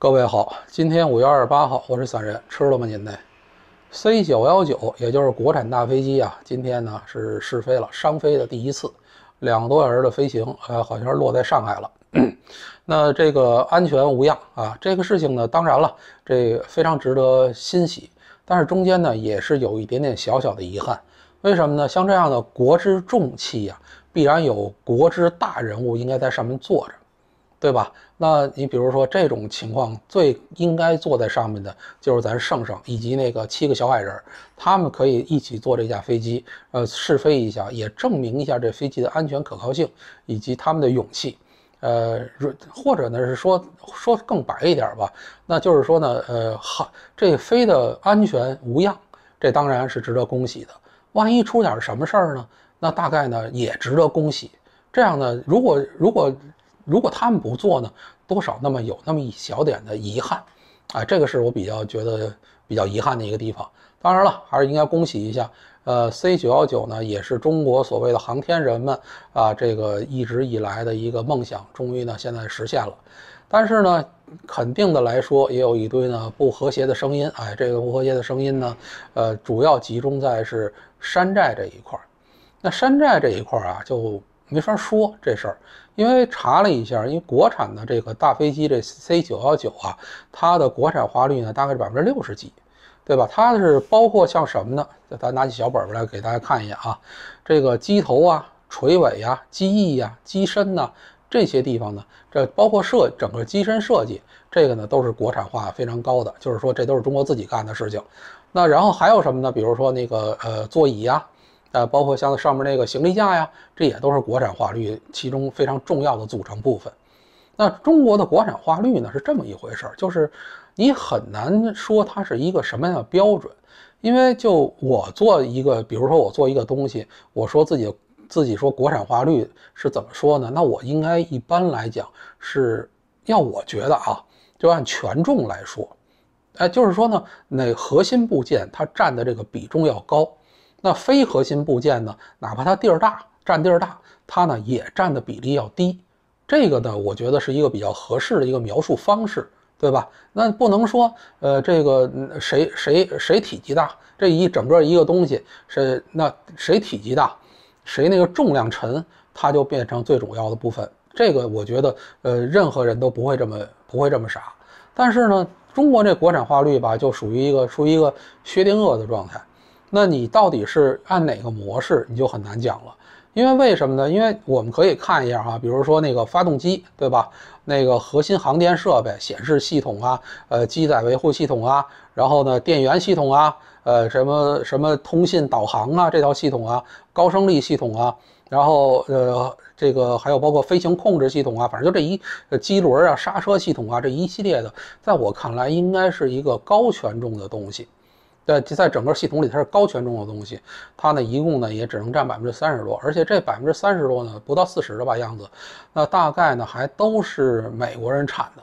各位好，今天五月二十八号，我是散人，吃了吗您呢 c 九幺九，也就是国产大飞机啊，今天呢是试飞了，商飞的第一次，两个多小时的飞行，呃，好像是落在上海了，那这个安全无恙啊，这个事情呢，当然了，这非常值得欣喜，但是中间呢也是有一点点小小的遗憾，为什么呢？像这样的国之重器呀，必然有国之大人物应该在上面坐着。对吧？那你比如说这种情况，最应该坐在上面的就是咱圣圣以及那个七个小矮人，他们可以一起坐这架飞机，呃，试飞一下，也证明一下这飞机的安全可靠性以及他们的勇气。呃，如或者呢，是说说更白一点吧，那就是说呢，呃，好，这飞的安全无恙，这当然是值得恭喜的。万一出点什么事儿呢？那大概呢也值得恭喜。这样呢，如果如果。如果他们不做呢，多少那么有那么一小点的遗憾，啊，这个是我比较觉得比较遗憾的一个地方。当然了，还是应该恭喜一下，呃，C 九幺九呢，也是中国所谓的航天人们啊，这个一直以来的一个梦想，终于呢现在实现了。但是呢，肯定的来说，也有一堆呢不和谐的声音，哎，这个不和谐的声音呢，呃，主要集中在是山寨这一块儿。那山寨这一块儿啊，就没法说这事儿。因为查了一下，因为国产的这个大飞机这 C 九幺九啊，它的国产化率呢大概是百分之六十几，对吧？它是包括像什么呢？咱拿起小本本来给大家看一眼啊，这个机头啊、垂尾呀、机翼呀、机身呐这些地方呢，这包括设整个机身设计，这个呢都是国产化非常高的，就是说这都是中国自己干的事情。那然后还有什么呢？比如说那个呃座椅呀。呃，包括像上面那个行李架呀，这也都是国产化率其中非常重要的组成部分。那中国的国产化率呢，是这么一回事儿，就是你很难说它是一个什么样的标准，因为就我做一个，比如说我做一个东西，我说自己自己说国产化率是怎么说呢？那我应该一般来讲是，要我觉得啊，就按权重来说，哎，就是说呢，那核心部件它占的这个比重要高。那非核心部件呢？哪怕它地儿大，占地儿大，它呢也占的比例要低。这个呢，我觉得是一个比较合适的一个描述方式，对吧？那不能说，呃，这个谁谁谁体积大，这一整个一个东西，谁那谁体积大，谁那个重量沉，它就变成最主要的部分。这个我觉得，呃，任何人都不会这么不会这么傻。但是呢，中国这国产化率吧，就属于一个属于一个薛定谔的状态。那你到底是按哪个模式，你就很难讲了，因为为什么呢？因为我们可以看一下哈，比如说那个发动机，对吧？那个核心航电设备、显示系统啊，呃，机载维护系统啊，然后呢，电源系统啊，呃，什么什么通信导航啊，这套系统啊，高升力系统啊，然后呃，这个还有包括飞行控制系统啊，反正就这一机轮啊、刹车系统啊这一系列的，在我看来，应该是一个高权重的东西。在在整个系统里，它是高权重的东西，它呢一共呢也只能占百分之三十多，而且这百分之三十多呢不到四十的吧样子，那大概呢还都是美国人产的，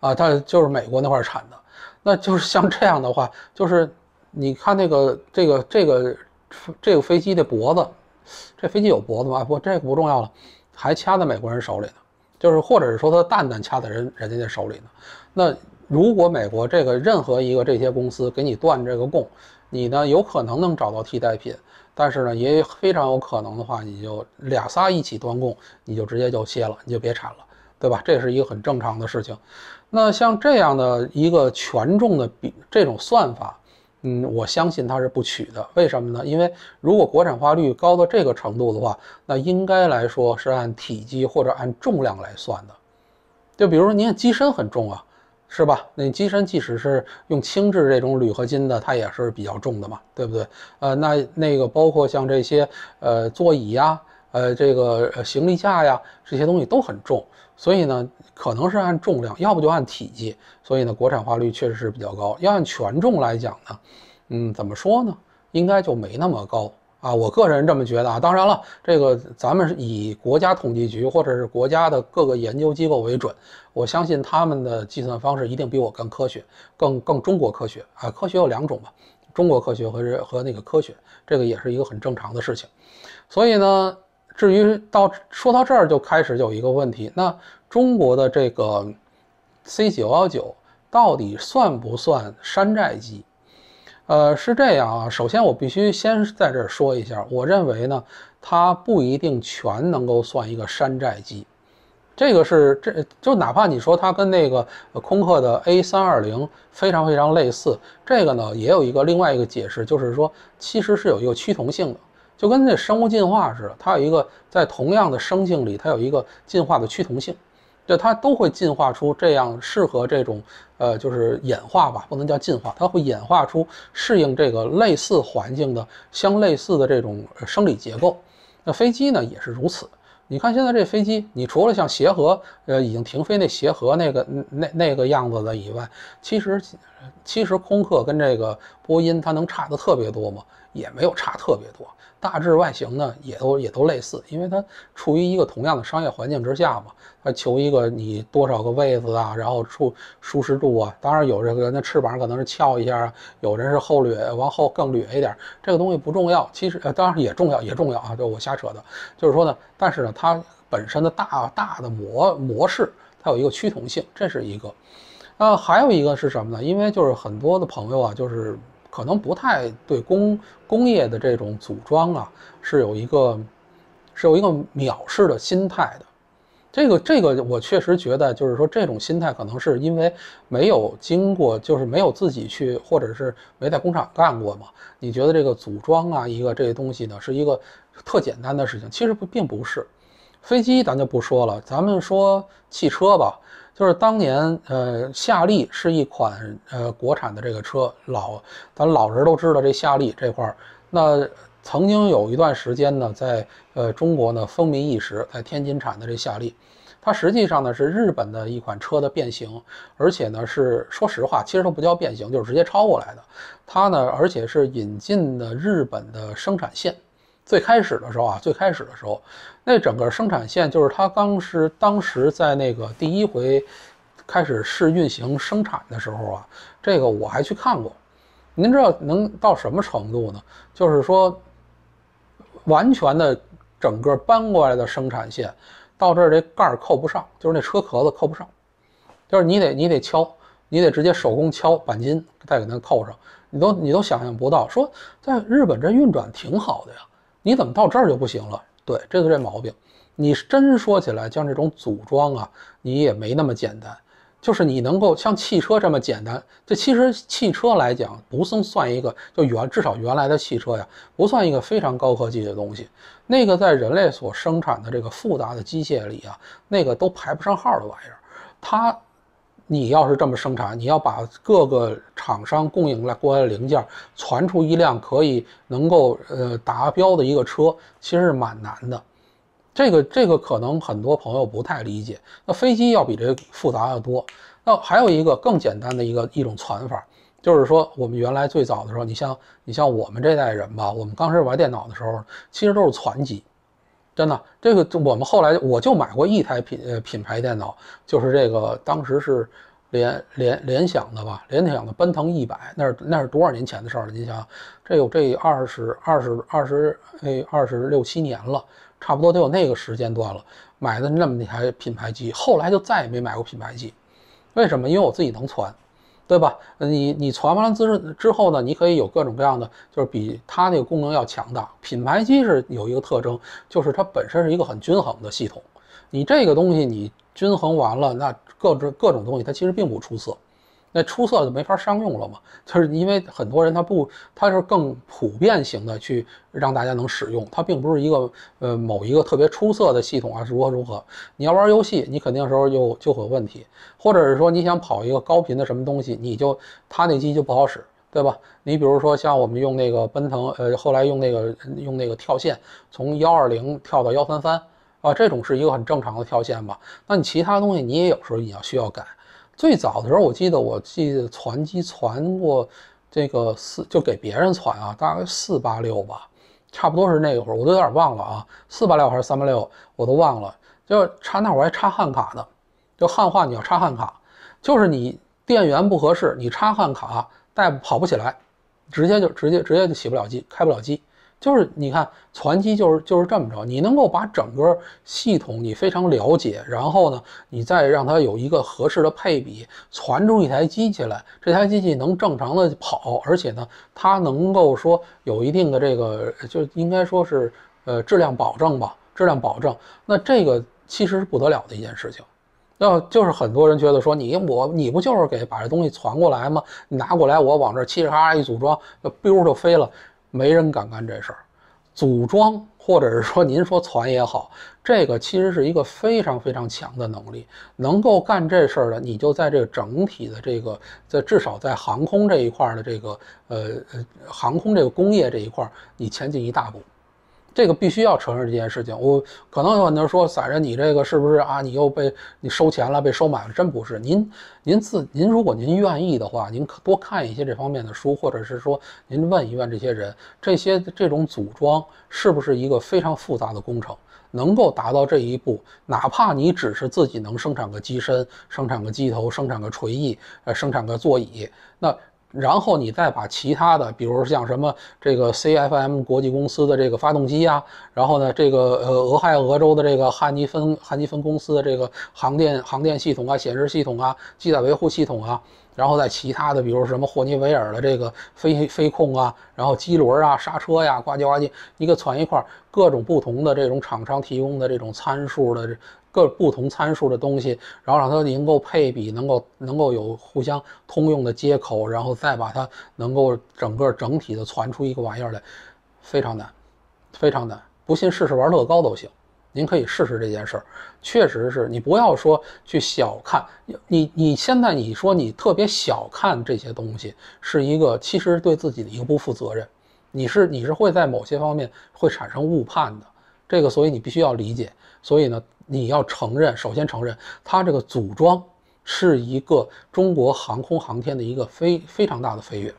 啊，它就是美国那块儿产的，那就是像这样的话，就是你看那个这个这个这个飞机的脖子，这飞机有脖子吗？不，这个不重要了，还掐在美国人手里呢，就是或者是说它蛋蛋掐在人人家的手里呢，那。如果美国这个任何一个这些公司给你断这个供，你呢有可能能找到替代品，但是呢也非常有可能的话，你就俩仨一起断供，你就直接就歇了，你就别产了，对吧？这是一个很正常的事情。那像这样的一个权重的比这种算法，嗯，我相信它是不取的。为什么呢？因为如果国产化率高到这个程度的话，那应该来说是按体积或者按重量来算的。就比如说，你看机身很重啊。是吧？那机身即使是用轻质这种铝合金的，它也是比较重的嘛，对不对？呃，那那个包括像这些呃座椅呀，呃这个呃行李架呀，这些东西都很重，所以呢可能是按重量，要不就按体积。所以呢国产化率确实是比较高。要按权重来讲呢，嗯，怎么说呢？应该就没那么高。啊，我个人这么觉得啊，当然了，这个咱们是以国家统计局或者是国家的各个研究机构为准，我相信他们的计算方式一定比我更科学，更更中国科学啊。科学有两种嘛，中国科学和和那个科学，这个也是一个很正常的事情。所以呢，至于到说到这儿就开始有一个问题，那中国的这个 C 九幺九到底算不算山寨机？呃，是这样啊。首先，我必须先在这儿说一下，我认为呢，它不一定全能够算一个山寨机，这个是这就哪怕你说它跟那个空客的 A 三二零非常非常类似，这个呢也有一个另外一个解释，就是说其实是有一个趋同性的，就跟那生物进化似的，它有一个在同样的生境里，它有一个进化的趋同性。对它都会进化出这样适合这种，呃，就是演化吧，不能叫进化，它会演化出适应这个类似环境的相类似的这种生理结构。那飞机呢也是如此。你看现在这飞机，你除了像协和，呃，已经停飞那协和那个那那个样子的以外，其实其实空客跟这个波音它能差的特别多吗？也没有差特别多。大致外形呢，也都也都类似，因为它处于一个同样的商业环境之下嘛。它求一个你多少个位子啊，然后处舒适度啊。当然有这个，那翅膀可能是翘一下啊，有人是后掠，往后更掠一点，这个东西不重要。其实呃，当然也重要，也重要啊。就我瞎扯的，就是说呢，但是呢，它本身的大大的模模式，它有一个趋同性，这是一个。呃，还有一个是什么呢？因为就是很多的朋友啊，就是。可能不太对工工业的这种组装啊，是有一个是有一个藐视的心态的。这个这个我确实觉得，就是说这种心态可能是因为没有经过，就是没有自己去，或者是没在工厂干过嘛。你觉得这个组装啊，一个这些东西呢，是一个特简单的事情，其实不并不是。飞机咱就不说了，咱们说汽车吧。就是当年，呃，夏利是一款呃国产的这个车，老咱老人都知道这夏利这块儿。那曾经有一段时间呢，在呃中国呢风靡一时，在天津产的这夏利，它实际上呢是日本的一款车的变形，而且呢是说实话，其实它不叫变形，就是直接抄过来的。它呢，而且是引进的日本的生产线。最开始的时候啊，最开始的时候，那整个生产线就是他当时当时在那个第一回开始试运行生产的时候啊，这个我还去看过。您知道能到什么程度呢？就是说，完全的整个搬过来的生产线，到这儿这盖儿扣不上，就是那车壳子扣不上，就是你得你得敲，你得直接手工敲钣金，再给它扣上。你都你都想象不到，说在日本这运转挺好的呀。你怎么到这儿就不行了？对，这是这毛病。你真说起来，像这种组装啊，你也没那么简单。就是你能够像汽车这么简单，这其实汽车来讲，不算算一个。就原至少原来的汽车呀，不算一个非常高科技的东西。那个在人类所生产的这个复杂的机械里啊，那个都排不上号的玩意儿，它。你要是这么生产，你要把各个厂商供应来过来的零件传出一辆可以能够呃达标的一个车，其实是蛮难的。这个这个可能很多朋友不太理解。那飞机要比这复杂的多。那还有一个更简单的一个一种攒法，就是说我们原来最早的时候，你像你像我们这代人吧，我们刚开始玩电脑的时候，其实都是攒机。真的，这个，我们后来我就买过一台品呃品牌电脑，就是这个，当时是联联联想的吧，联想的奔腾一百，那是那是多少年前的事儿了？你想，这有这二十、二十、二十，哎，二十六七年了，差不多得有那个时间段了，买的那么一台品牌机，后来就再也没买过品牌机，为什么？因为我自己能攒。对吧？你你传完了资之后呢？你可以有各种各样的，就是比它那个功能要强大。品牌机是有一个特征，就是它本身是一个很均衡的系统。你这个东西你均衡完了，那各种各种东西它其实并不出色。那出色的没法商用了嘛，就是因为很多人他不，他是更普遍型的去让大家能使用，它并不是一个呃某一个特别出色的系统啊，如何如何。你要玩游戏，你肯定时候就就会有问题，或者是说你想跑一个高频的什么东西，你就它那机就不好使，对吧？你比如说像我们用那个奔腾，呃，后来用那个用那个跳线，从幺二零跳到幺三三，啊，这种是一个很正常的跳线吧。那你其他东西你也有时候你要需要改。最早的时候，我记得，我记得传机传过，这个四就给别人传啊，大概四八六吧，差不多是那会儿，我都有点忘了啊，四八六还是三八六，我都忘了。就插那会儿还插汉卡呢，就汉化你要插汉卡，就是你电源不合适，你插汉卡带跑不起来，直接就直接直接就起不了机，开不了机。就是你看，攒机就是就是这么着，你能够把整个系统你非常了解，然后呢，你再让它有一个合适的配比，攒出一台机器来，这台机器能正常的跑，而且呢，它能够说有一定的这个，就应该说是呃质量保证吧，质量保证。那这个其实是不得了的一件事情。要就是很多人觉得说你我你不就是给把这东西传过来吗？拿过来我往这嘁哩喀喳一组装，就 biu 就飞了。没人敢干这事儿，组装或者是说您说攒也好，这个其实是一个非常非常强的能力。能够干这事儿的，你就在这个整体的这个，在至少在航空这一块的这个，呃呃，航空这个工业这一块，你前进一大步。这个必须要承认这件事情。我可能有很多人说，散人，你这个是不是啊？你又被你收钱了，被收买了？真不是。您，您自，您如果您愿意的话，您可多看一些这方面的书，或者是说您问一问这些人，这些这种组装是不是一个非常复杂的工程？能够达到这一步，哪怕你只是自己能生产个机身，生产个机头，生产个锤翼，呃，生产个座椅，那。然后你再把其他的，比如像什么这个 CFM 国际公司的这个发动机啊，然后呢，这个呃俄亥俄州的这个汉尼芬汉尼芬公司的这个航电航电系统啊、显示系统啊、机载维护系统啊，然后在其他的，比如什么霍尼韦尔的这个飞飞控啊，然后机轮啊、刹车呀，呱唧呱唧，一个攒一块，各种不同的这种厂商提供的这种参数的。各不同参数的东西，然后让它能够配比，能够能够有互相通用的接口，然后再把它能够整个整体的传出一个玩意儿来，非常难，非常难。不信试试玩乐高都行，您可以试试这件事儿。确实是你不要说去小看，你你现在你说你特别小看这些东西，是一个其实对自己的一个不负责任。你是你是会在某些方面会产生误判的，这个所以你必须要理解。所以呢？你要承认，首先承认它这个组装是一个中国航空航天的一个非非常大的飞跃，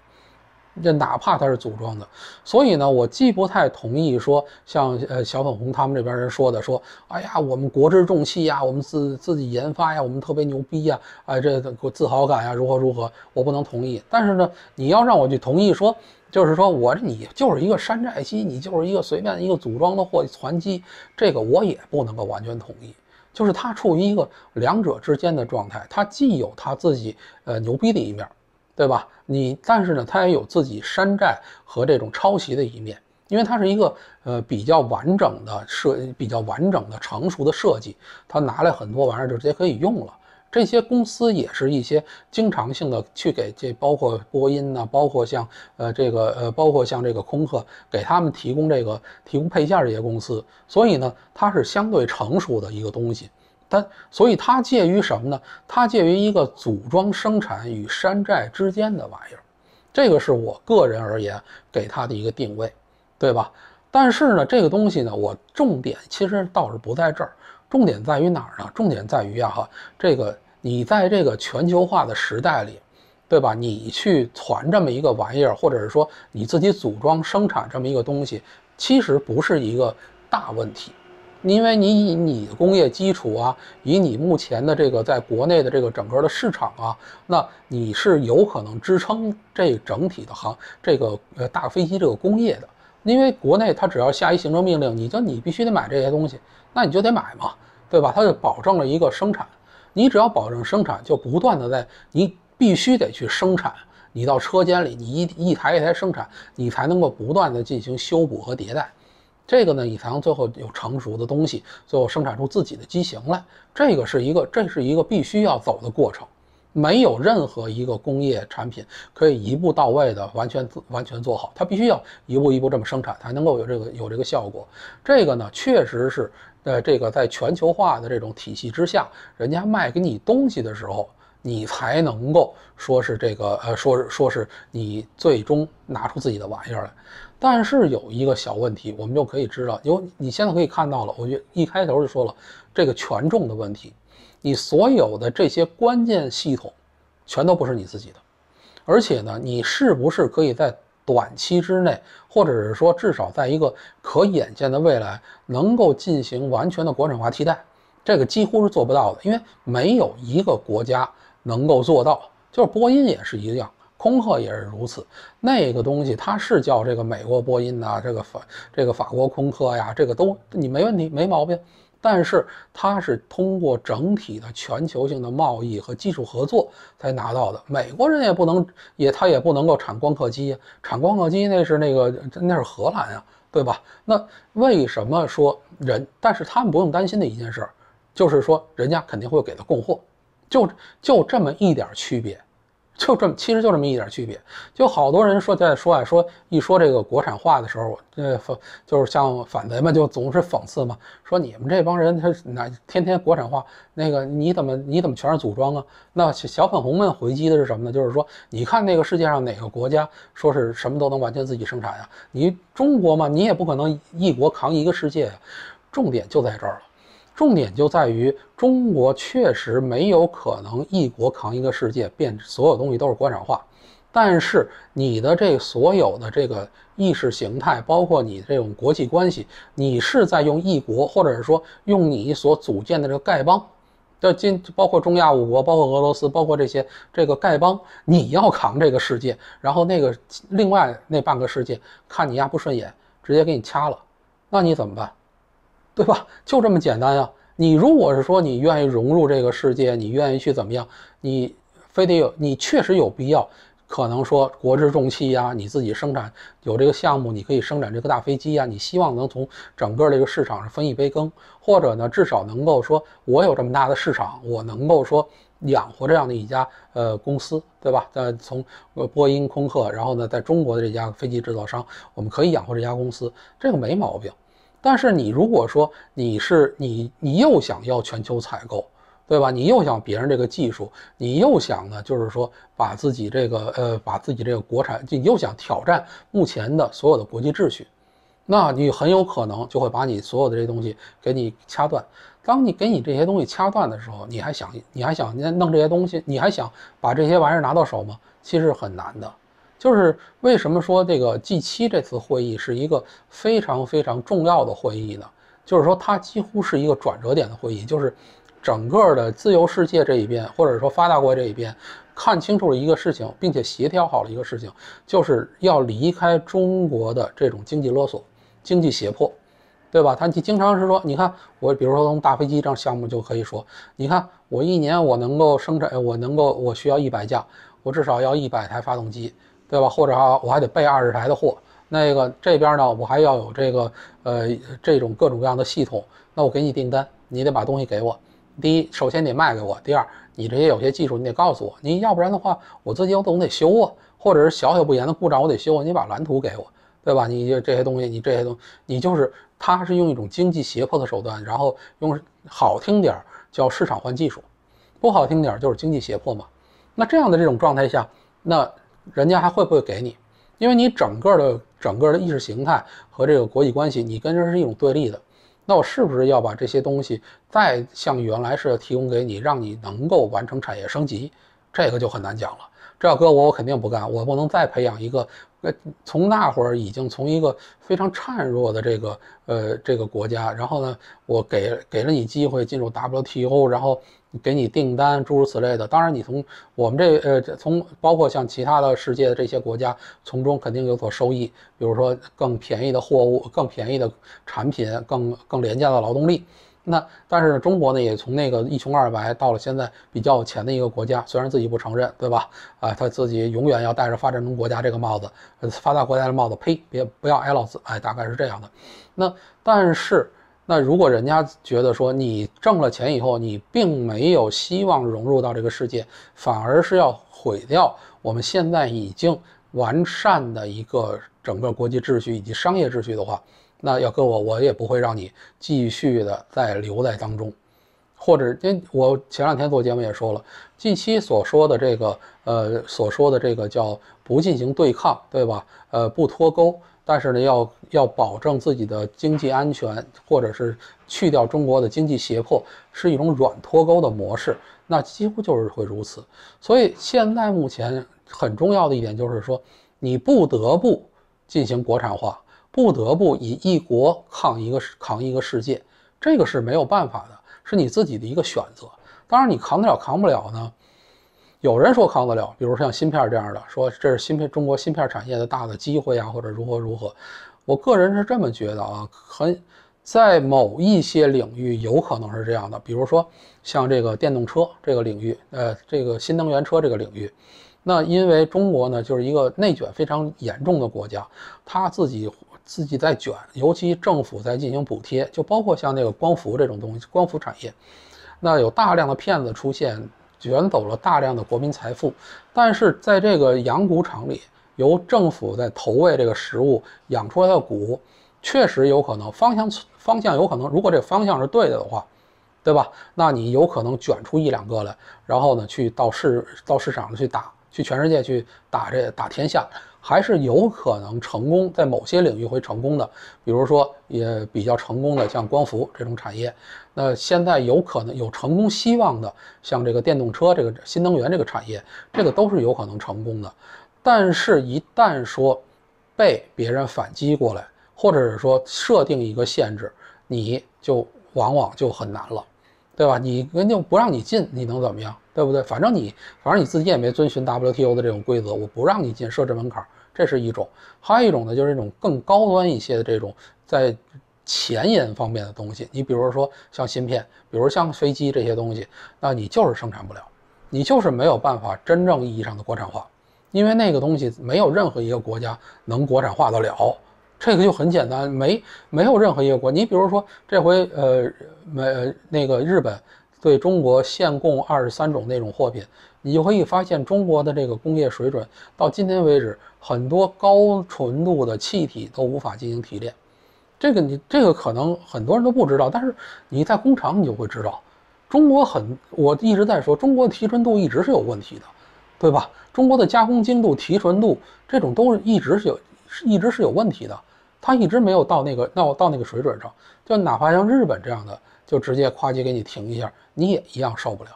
这哪怕它是组装的。所以呢，我既不太同意说像呃小粉红他们这边人说的，说哎呀，我们国之重器呀，我们自自己研发呀，我们特别牛逼呀，哎这自豪感呀，如何如何，我不能同意。但是呢，你要让我去同意说。就是说，我你就是一个山寨机，你就是一个随便一个组装的货残机，这个我也不能够完全同意。就是它处于一个两者之间的状态，它既有它自己呃牛逼的一面，对吧？你但是呢，它也有自己山寨和这种抄袭的一面，因为它是一个呃比较完整的设，比较完整的成熟的设计，它拿来很多玩意儿就直接可以用了。这些公司也是一些经常性的去给这，包括波音呢，包括像呃这个呃，包括像这个空客，给他们提供这个提供配件这些公司。所以呢，它是相对成熟的一个东西。它所以它介于什么呢？它介于一个组装生产与山寨之间的玩意儿。这个是我个人而言给它的一个定位，对吧？但是呢，这个东西呢，我重点其实倒是不在这儿，重点在于哪儿呢？重点在于啊哈这个。你在这个全球化的时代里，对吧？你去攒这么一个玩意儿，或者是说你自己组装生产这么一个东西，其实不是一个大问题，因为你以你的工业基础啊，以你目前的这个在国内的这个整个的市场啊，那你是有可能支撑这整体的行这个呃大飞机这个工业的，因为国内它只要下一行政命令，你就你必须得买这些东西，那你就得买嘛，对吧？它就保证了一个生产。你只要保证生产，就不断的在你必须得去生产。你到车间里，你一一台一台生产，你才能够不断的进行修补和迭代。这个呢，你才能最后有成熟的东西，最后生产出自己的机型来。这个是一个，这是一个必须要走的过程。没有任何一个工业产品可以一步到位的完全完全做好，它必须要一步一步这么生产，才能够有这个有这个效果。这个呢，确实是。呃，这个在全球化的这种体系之下，人家卖给你东西的时候，你才能够说是这个，呃，说说是你最终拿出自己的玩意儿来。但是有一个小问题，我们就可以知道，有你现在可以看到了，我就一开头就说了，这个权重的问题，你所有的这些关键系统，全都不是你自己的，而且呢，你是不是可以在？短期之内，或者是说至少在一个可眼见的未来，能够进行完全的国产化替代，这个几乎是做不到的，因为没有一个国家能够做到。就是波音也是一样，空客也是如此。那个东西它是叫这个美国波音呐，这个法这个法国空客呀，这个都你没问题，没毛病。但是他是通过整体的全球性的贸易和技术合作才拿到的。美国人也不能，也他也不能够产光刻机，产光刻机那是那个，那是荷兰呀，对吧？那为什么说人？但是他们不用担心的一件事，就是说人家肯定会给他供货，就就这么一点区别。就这么，其实就这么一点区别，就好多人说在说啊，说一说这个国产化的时候，呃，就是像反贼们就总是讽刺嘛，说你们这帮人他哪天天国产化，那个你怎么你怎么全是组装啊？那小粉红们回击的是什么呢？就是说你看那个世界上哪个国家说是什么都能完全自己生产呀？你中国嘛，你也不可能一国扛一个世界，呀、重点就在这儿了。重点就在于，中国确实没有可能一国扛一个世界，变所有东西都是国产化。但是你的这所有的这个意识形态，包括你这种国际关系，你是在用一国，或者是说用你所组建的这个丐帮，这今包括中亚五国，包括俄罗斯，包括这些这个丐帮，你要扛这个世界，然后那个另外那半个世界看你丫不顺眼，直接给你掐了，那你怎么办？对吧？就这么简单呀。你如果是说你愿意融入这个世界，你愿意去怎么样？你非得有，你确实有必要。可能说国之重器呀，你自己生产有这个项目，你可以生产这个大飞机呀。你希望能从整个这个市场上分一杯羹，或者呢，至少能够说我有这么大的市场，我能够说养活这样的一家呃公司，对吧？在从波音、空客，然后呢，在中国的这家飞机制造商，我们可以养活这家公司，这个没毛病。但是你如果说你是你你又想要全球采购，对吧？你又想别人这个技术，你又想呢，就是说把自己这个呃，把自己这个国产，你又想挑战目前的所有的国际秩序，那你很有可能就会把你所有的这东西给你掐断。当你给你这些东西掐断的时候，你还想你还想弄这些东西，你还想把这些玩意儿拿到手吗？其实很难的。就是为什么说这个 G7 这次会议是一个非常非常重要的会议呢？就是说它几乎是一个转折点的会议，就是整个的自由世界这一边，或者说发达国家这一边，看清楚了一个事情，并且协调好了一个事情，就是要离开中国的这种经济勒索、经济胁迫，对吧？他经常是说，你看我，比如说从大飞机这样项目就可以说，你看我一年我能够生产，我能够我需要一百架，我至少要一百台发动机。对吧？或者啊，我还得备二十台的货。那个这边呢，我还要有这个呃，这种各种各样的系统。那我给你订单，你得把东西给我。第一，首先得卖给我；第二，你这些有些技术，你得告诉我。你要不然的话，我自己我总得修啊，或者是小小不严的故障我得修。你把蓝图给我，对吧？你这这些东西，你这些东西，你就是他是用一种经济胁迫的手段，然后用好听点儿叫市场换技术，不好听点儿就是经济胁迫嘛。那这样的这种状态下，那。人家还会不会给你？因为你整个的、整个的意识形态和这个国际关系，你跟人是一种对立的。那我是不是要把这些东西再像原来似的提供给你，让你能够完成产业升级？这个就很难讲了。这要搁我，我肯定不干。我不能再培养一个，呃，从那会儿已经从一个非常孱弱的这个，呃，这个国家，然后呢，我给给了你机会进入 WTO，然后。给你订单，诸如此类的。当然，你从我们这，呃，从包括像其他的世界的这些国家，从中肯定有所收益。比如说更便宜的货物、更便宜的产品、更更廉价的劳动力。那但是中国呢，也从那个一穷二白，到了现在比较有钱的一个国家。虽然自己不承认，对吧？啊，他自己永远要戴着发展中国家这个帽子，发达国家的帽子，呸，别不要挨老子！哎，大概是这样的。那但是。那如果人家觉得说你挣了钱以后，你并没有希望融入到这个世界，反而是要毁掉我们现在已经完善的一个整个国际秩序以及商业秩序的话，那要跟我我也不会让你继续的再留在当中，或者因我前两天做节目也说了，近期所说的这个呃所说的这个叫不进行对抗，对吧？呃，不脱钩。但是呢，要要保证自己的经济安全，或者是去掉中国的经济胁迫，是一种软脱钩的模式，那几乎就是会如此。所以现在目前很重要的一点就是说，你不得不进行国产化，不得不以一国抗一个抗一个世界，这个是没有办法的，是你自己的一个选择。当然，你扛得了扛不了呢。有人说扛得了，比如像芯片这样的，说这是芯片中国芯片产业的大的机会啊，或者如何如何。我个人是这么觉得啊，很在某一些领域有可能是这样的，比如说像这个电动车这个领域，呃，这个新能源车这个领域，那因为中国呢就是一个内卷非常严重的国家，它自己自己在卷，尤其政府在进行补贴，就包括像那个光伏这种东西，光伏产业，那有大量的骗子出现。卷走了大量的国民财富，但是在这个养骨场里，由政府在投喂这个食物养出来的骨，确实有可能方向方向有可能，如果这方向是对的的话，对吧？那你有可能卷出一两个来，然后呢去到市到市场去打，去全世界去打这打天下。还是有可能成功，在某些领域会成功的，比如说也比较成功的像光伏这种产业。那现在有可能有成功希望的，像这个电动车、这个新能源这个产业，这个都是有可能成功的。但是，一旦说被别人反击过来，或者是说设定一个限制，你就往往就很难了，对吧？你人家不让你进，你能怎么样？对不对？反正你，反正你自己也没遵循 WTO 的这种规则，我不让你进，设置门槛，这是一种。还有一种呢，就是这种更高端一些的这种在前沿方面的东西，你比如说像芯片，比如像飞机这些东西，那你就是生产不了，你就是没有办法真正意义上的国产化，因为那个东西没有任何一个国家能国产化得了。这个就很简单，没没有任何一个国，你比如说这回呃，美那个日本。对中国限供二十三种那种货品，你就可以发现中国的这个工业水准到今天为止，很多高纯度的气体都无法进行提炼。这个你这个可能很多人都不知道，但是你在工厂你就会知道，中国很我一直在说，中国的提纯度一直是有问题的，对吧？中国的加工精度、提纯度这种都是一直是有一直是有问题的，它一直没有到那个到到那个水准上，就哪怕像日本这样的。就直接夸叽给你停一下，你也一样受不了。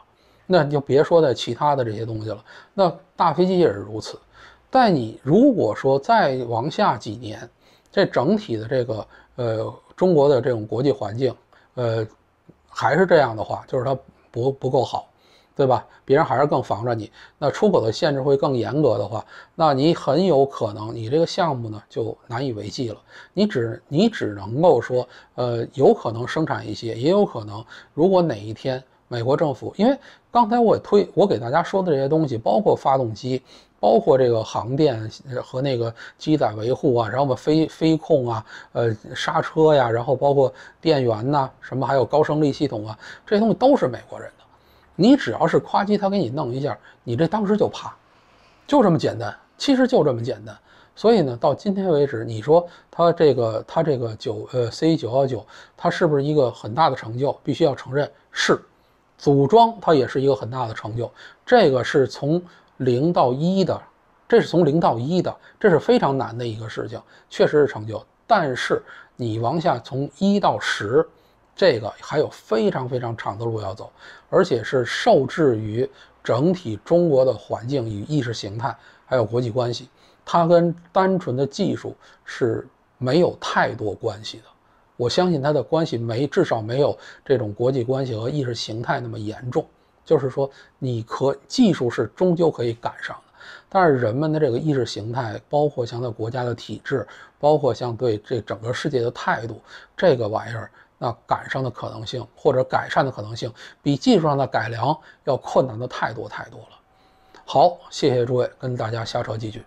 那你就别说在其他的这些东西了，那大飞机也是如此。但你如果说再往下几年，这整体的这个呃中国的这种国际环境，呃还是这样的话，就是它不不够好。对吧？别人还是更防着你。那出口的限制会更严格的话，那你很有可能你这个项目呢就难以为继了。你只你只能够说，呃，有可能生产一些，也有可能。如果哪一天美国政府，因为刚才我推我给大家说的这些东西，包括发动机，包括这个航电和那个机载维护啊，然后飞飞控啊，呃，刹车呀，然后包括电源呐，什么还有高升力系统啊，这些东西都是美国人的。你只要是夸机，他给你弄一下，你这当时就怕，就这么简单，其实就这么简单。所以呢，到今天为止，你说他这个他这个九呃 C 九幺九，它是不是一个很大的成就？必须要承认是，组装它也是一个很大的成就。这个是从零到一的，这是从零到一的，这是非常难的一个事情，确实是成就。但是你往下从一到十。这个还有非常非常长的路要走，而且是受制于整体中国的环境与意识形态，还有国际关系。它跟单纯的技术是没有太多关系的。我相信它的关系没，至少没有这种国际关系和意识形态那么严重。就是说，你可技术是终究可以赶上的，但是人们的这个意识形态，包括像在国家的体制，包括像对这整个世界的态度，这个玩意儿。那赶上的可能性，或者改善的可能性，比技术上的改良要困难的太多太多了。好，谢谢诸位，跟大家瞎扯几句。